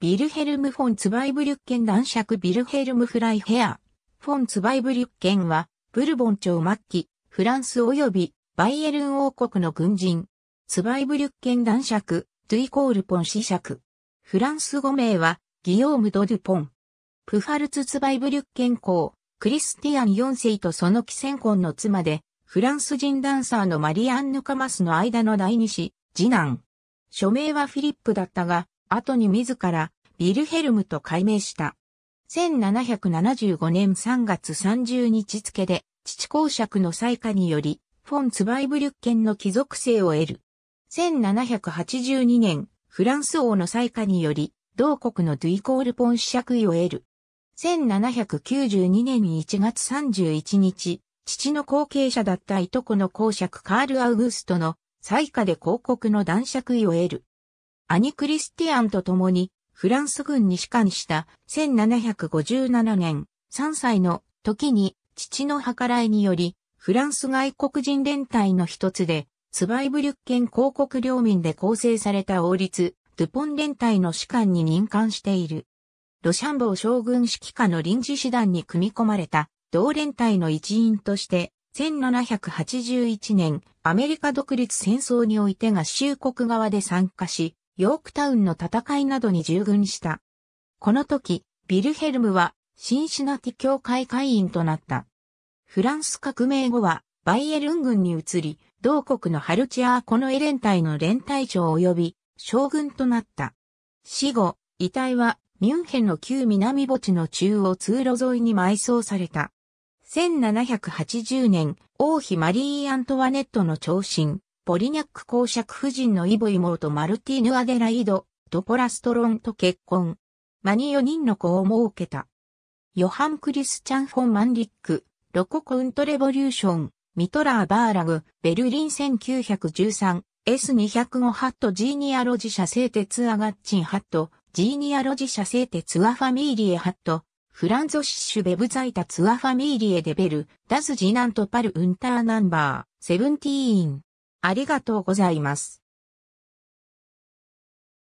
ビルヘルム・フォン・ツバイブリュッケン男爵ビルヘルム・フライヘア。フォン・ツバイブリュッケンは、ブルボン朝末期、フランス及びバイエルン王国の軍人。ツバイブリュッケン男爵、ドゥイコールポン子爵。フランス語名は、ギヨーム・ド・ドゥ・ポン。プファルツ・ツバイブリュッケン公、クリスティアン四世とその既戦婚の妻で、フランス人ダンサーのマリアンヌ・カマスの間の第二子、次男。署名はフィリップだったが、後に自らビルヘルムと改名した。1775年3月30日付で、父公爵の採下により、フォン・ツバイブリュッケンの貴族性を得る。1782年、フランス王の採下により、同国のドゥイコールポン子爵位を得る。1792年1月31日、父の後継者だったいとこの公爵カール・アウグストの、採下で広告の男爵位を得る。アニ・クリスティアンと共にフランス軍に士官した1757年3歳の時に父の計らいによりフランス外国人連隊の一つでスバイブリュッケン広告領民で構成された王立ドゥポン連隊の士官に任官している。ロシャンボー将軍指揮下の臨時師団に組み込まれた同連隊の一員として1781年アメリカ独立戦争において合衆国側で参加し、ヨークタウンの戦いなどに従軍した。この時、ビルヘルムはシンシナティ教会会員となった。フランス革命後はバイエルン軍に移り、同国のハルチアーコノエレン隊の連隊長及び将軍となった。死後、遺体はミュンヘンの旧南墓地の中央通路沿いに埋葬された。1780年、王妃マリー・アントワネットの長身、ポリニャック公爵夫人のイボ妹マルティーヌ・アデライド・ドポラストロンと結婚。間に4人の子を設けた。ヨハン・クリスチャン・フォン・マンリック、ロコ・コウント・レボリューション、ミトラー・バーラグ、ベルリン 1913S205 ハットジーニアロジ社製鉄アガッチンハット、ジーニアロジ社製鉄アファミーリエハット、フランゾシッシュベブザイタツアファミーリエデベル、ダスジナントパルウンターナンバー、セブンティーン。ありがとうございます。